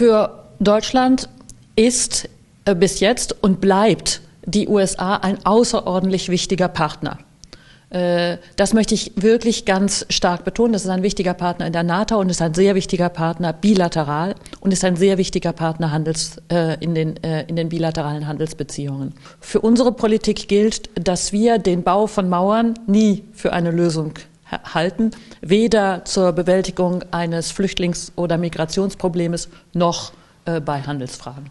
Für Deutschland ist äh, bis jetzt und bleibt die USA ein außerordentlich wichtiger Partner. Äh, das möchte ich wirklich ganz stark betonen. Das ist ein wichtiger Partner in der NATO und ist ein sehr wichtiger Partner bilateral und ist ein sehr wichtiger Partner Handels, äh, in, den, in den bilateralen Handelsbeziehungen. Für unsere Politik gilt, dass wir den Bau von Mauern nie für eine Lösung halten, weder zur Bewältigung eines Flüchtlings- oder Migrationsproblems noch äh, bei Handelsfragen.